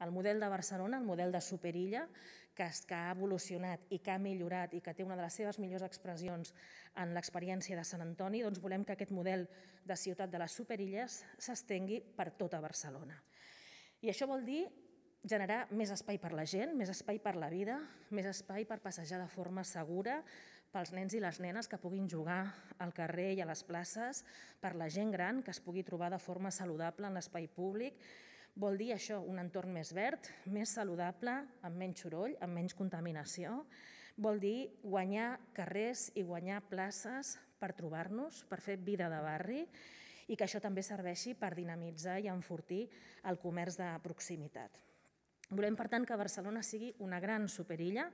El model de Barcelona, el model de superilla, que, que ha evolucionat i que ha millorat i que té una de les seves millors expressions en l'experiència de Sant Antoni, doncs volem que aquest model de ciutat de les superilles s'estengui per tota Barcelona. I això vol dir generar més espai per la gent, més espai per la vida, més espai per passejar de forma segura pels nens i les nenes que puguin jugar al carrer i a les places, per la gent gran que es pugui trobar de forma saludable en l'espai públic, Vol dir això, un entorn més verd, més saludable, amb menys soroll, amb menys contaminació. Vol dir guanyar carrers i guanyar places per trobar-nos, per fer vida de barri i que això també serveixi per dinamitzar i enfortir el comerç de proximitat. Volem, per tant, que Barcelona sigui una gran superilla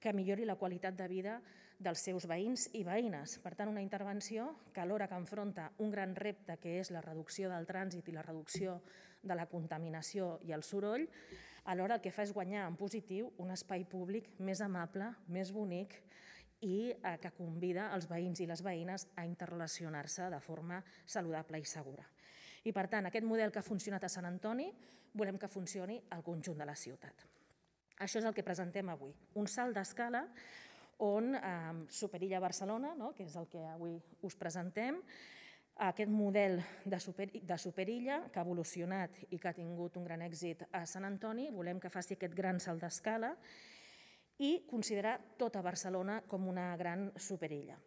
que millori la qualitat de vida dels seus veïns i veïnes. Per tant, una intervenció que alhora que enfronta un gran repte que és la reducció del trànsit i la reducció de la contaminació i el soroll, alhora el que fa és guanyar en positiu un espai públic més amable, més bonic i eh, que convida els veïns i les veïnes a interrelacionar-se de forma saludable i segura. I per tant, aquest model que ha funcionat a Sant Antoni, volem que funcioni al conjunt de la ciutat. Això és el que presentem avui, un salt d'escala on eh, Superilla Barcelona, no? que és el que avui us presentem, aquest model de, super, de superilla que ha evolucionat i que ha tingut un gran èxit a Sant Antoni, volem que faci aquest gran salt d'escala i considerar tota Barcelona com una gran superilla.